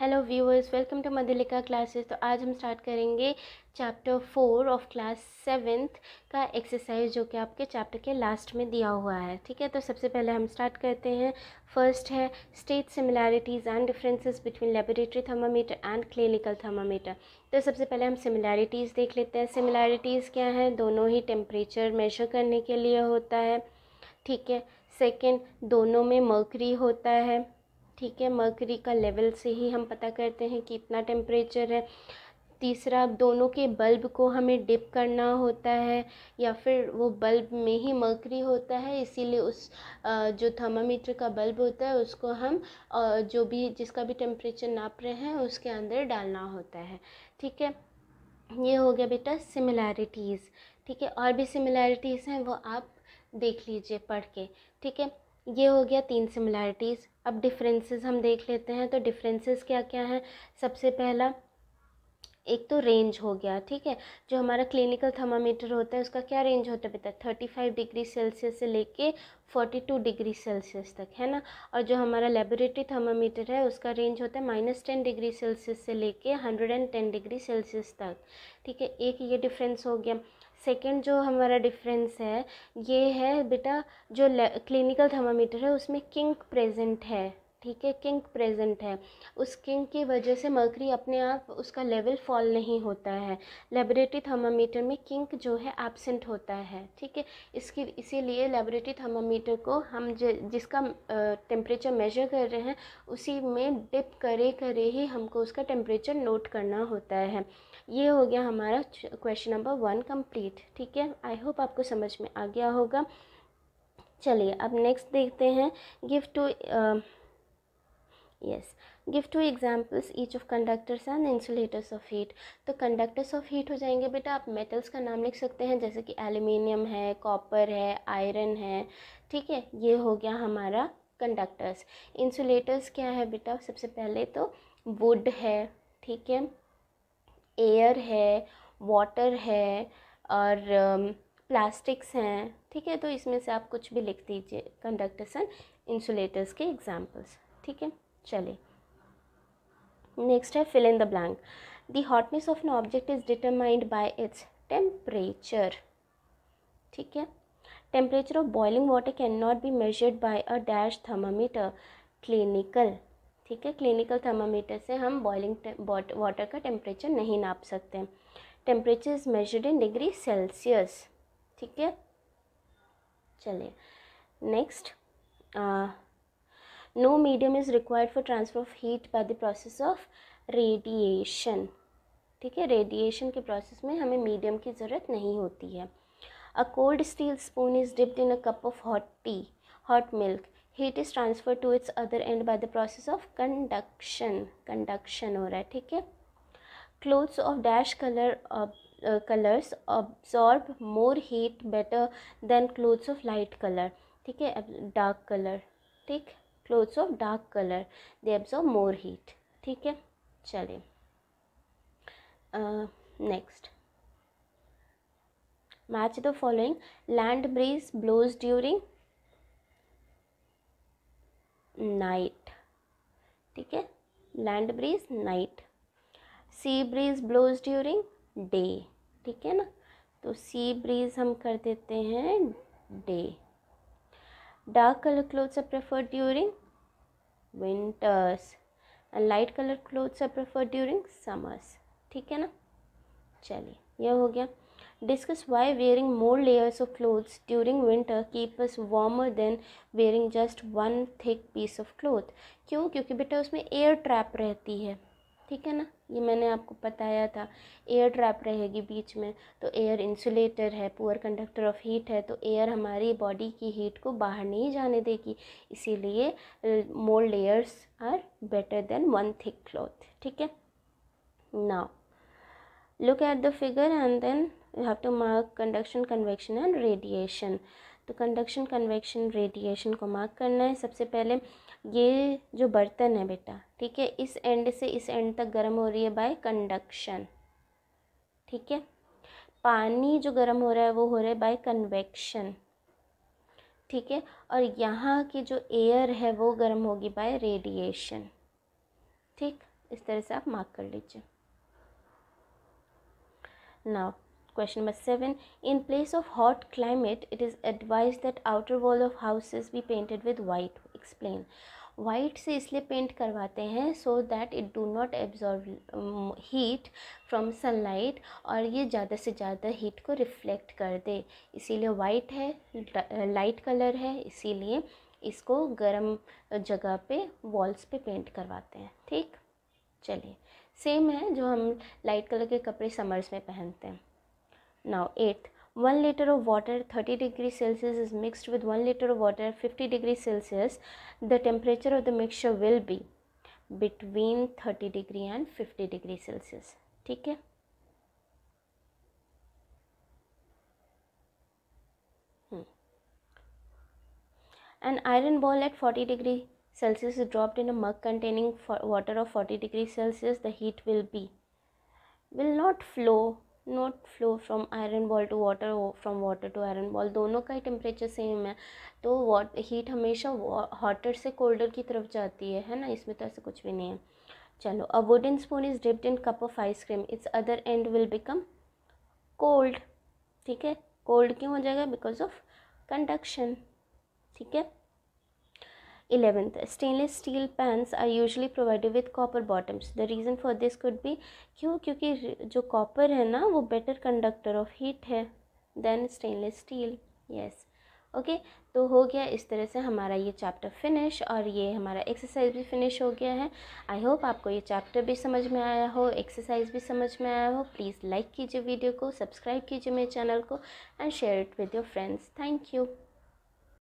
Hello viewers welcome to Madhulika classes तो आज हम स्टार्ट करेंगे chapter four of class seventh का एक्सरसाइज जो कि आपके चैप्टर के लास्ट में दिया हुआ है ठीक है तो सबसे पहले हम स्टार्ट करते हैं फर्स्ट है state similarities and differences between laboratory thermometer and clinical thermometer तो सबसे पहले हम सिमिलैरिटीज़ देख लेते हैं सिमिलैरिटीज़ क्या हैं दोनों ही टेम्परेचर मेजर करने के लिए होता है ठीक है सेकेंड दोनों में मर्करी होता है ठीक है मर्करी का लेवल से ही हम पता करते हैं कि इतना टेम्परेचर है तीसरा दोनों के बल्ब को हमें डिप करना होता है या फिर वो बल्ब में ही मर्करी होता है इसीलिए उस जो थर्मामीटर का बल्ब होता है उसको हम जो भी जिसका भी टेम्परेचर नाप रहे हैं उसके अंदर डालना होता है ठीक है ये हो गया बेटा सिमिलैरिटीज़ ठीक है और भी सिमिलैरिटीज़ हैं वो आप देख लीजिए पढ़ के ठीक है ये हो गया तीन सिमिलैरिटीज़ अब डिफरेंसेस हम देख लेते हैं तो डिफरेंसेस क्या क्या हैं सबसे पहला एक तो रेंज हो गया ठीक है जो हमारा क्लिनिकल थर्मामीटर होता है उसका क्या रेंज होता है बेटा थर्टी फाइव डिग्री सेल्सियस से लेके फोर्टी टू डिग्री सेल्सियस तक है ना और जो हमारा लेबोरेटरी थर्मामीटर है उसका रेंज होता है माइनस टेन डिग्री सेल्सियस से लेके hundred and ten degree Celsius तक ठीक है एक ये डिफरेंस हो गया सेकेंड जो हमारा डिफरेंस है ये है बेटा जो क्लिनिकल थर्मामीटर है उसमें किंक प्रेजेंट है ठीक है किंक प्रेजेंट है उस किंक की वजह से मर्करी अपने आप उसका लेवल फॉल नहीं होता है लेबोरेटरी थर्मामीटर में किंक जो है एबसेंट होता है ठीक है इसकी इसीलिए लेबोरेटरी थर्मामीटर को हम ज, जिसका टेम्परेचर मेजर कर रहे हैं उसी में डिप करे करे ही हमको उसका टेम्परेचर नोट करना होता है ये हो गया हमारा क्वेश्चन नंबर वन कंप्लीट ठीक है आई होप आपको समझ में आ गया होगा चलिए अब नेक्स्ट देखते हैं give two yes give two examples each of conductors and insulators of heat तो conductors of heat हो जाएंगे बेटा आप metals का नाम लिख सकते हैं जैसे कि aluminium है copper है iron है ठीक है ये हो गया हमारा कंडक्टर्स इंसुलेटर्स क्या है बेटा सबसे पहले तो वुड है ठीक है एयर है वाटर है और प्लास्टिक्स um, हैं ठीक है तो इसमें से आप कुछ भी लिख दीजिए कंडक्टर्स एंड इंसुलेटर्स के एग्जांपल्स ठीक है चले नेक्स्ट है fill in the blank the hotness of an object is determined by its temperature ठीक है temperature of boiling water can not be measured by a dash thermometer clinical ठीक है clinical thermometer से हम बॉइलिंग वाटर का temperature नहीं नाप सकते temperature is measured in degree Celsius ठीक है चलिए next no medium is required for transfer of heat by the process of radiation ठीक है रेडिएशन के प्रोसेस में हमें मीडियम की ज़रूरत नहीं होती है a cold steel spoon is dipped in a cup of hot tea hot milk heat is transfer to its other end by the process of conduction conduction हो रहा है ठीक है clothes of dash colour colours absorb more heat better than clothes of light colour ठीक है dark colour ठीक clothes of dark colour they absorb more heat ठीक है चलिए next match the following land breeze blows during night ठीक है land breeze night sea breeze blows during day ठीक है ना तो सी ब्रीज हम कर देते हैं the Dark color clothes are preferred during winters and light color clothes are preferred during summers. ठीक है ना चलिए यह हो गया discuss why wearing more layers of clothes during winter keep us warmer than wearing just one thick piece of cloth क्यों क्योंकि बेटा उसमें एयर ट्रैप रहती है ठीक है ना ये मैंने आपको बताया था एयर ट्रैप रहेगी बीच में तो एयर इंसुलेटर है पुअर कंडक्टर ऑफ हीट है तो एयर हमारी बॉडी की हीट को बाहर नहीं जाने देगी इसीलिए more layers are better than one thick cloth ठीक है now look at the figure and then you have to mark conduction convection and radiation तो कंडक्शन कन्वेक्शन रेडिएशन को मार्क करना है सबसे पहले ये जो बर्तन है बेटा ठीक है इस एंड से इस एंड तक गर्म हो रही है बाय कंडक्शन ठीक है पानी जो गर्म हो रहा है वो हो रहा है बाय कन्वेक्शन ठीक है और यहाँ की जो एयर है वो गर्म होगी बाय रेडिएशन ठीक इस तरह से आप मार्क कर लीजिए now question number seven in place of hot climate it is advise that outer wall of houses be painted with white explain white से इसलिए पेंट करवाते हैं so that it do not absorb heat from sun light और ये ज़्यादा से ज़्यादा heat को रिफ्लेक्ट कर दे इसीलिए वाइट है लाइट कलर है इसीलिए इसको गर्म जगह पे वॉल्स पे पेंट करवाते हैं ठीक चलिए सेम है जो हम लाइट कलर के कपड़े समर्स में पहनते हैं Now, eighth, 1 liter of water 30 degrees Celsius is mixed with 1 liter of water 50 degrees Celsius. The temperature of the mixture will be between 30 degree and 50 degree Celsius. take care hmm. An iron ball at 40 degree Celsius is dropped in a mug containing water of 40 degree Celsius. The heat will be will not flow not flow from iron ball to water from water to iron ball दोनों का ही temperature same है तो what heat हमेशा hotter से colder की तरफ जाती है है ना इसमें तो ऐसा कुछ भी नहीं है चलो a wooden spoon is dipped in cup of ice cream its other end will become cold ठीक है कोल्ड क्यों हो जाएगा बिकॉज ऑफ कंडक्शन ठीक है Eleventh, stainless steel pans are usually provided with copper bottoms the reason for this could be क्यों क्योंकि जो कॉपर है ना वो बेटर कंडक्टर ऑफ हीट है than stainless steel Yes. Okay तो हो गया इस तरह से हमारा ये चैप्टर फिनिश और ये हमारा एक्सरसाइज भी फिनिश हो गया है आई होप आपको ये चैप्टर भी समझ में आया हो एक्सरसाइज भी समझ में आया हो प्लीज़ लाइक कीजिए वीडियो को सब्सक्राइब कीजिए मेरे चैनल को and share it with your friends thank you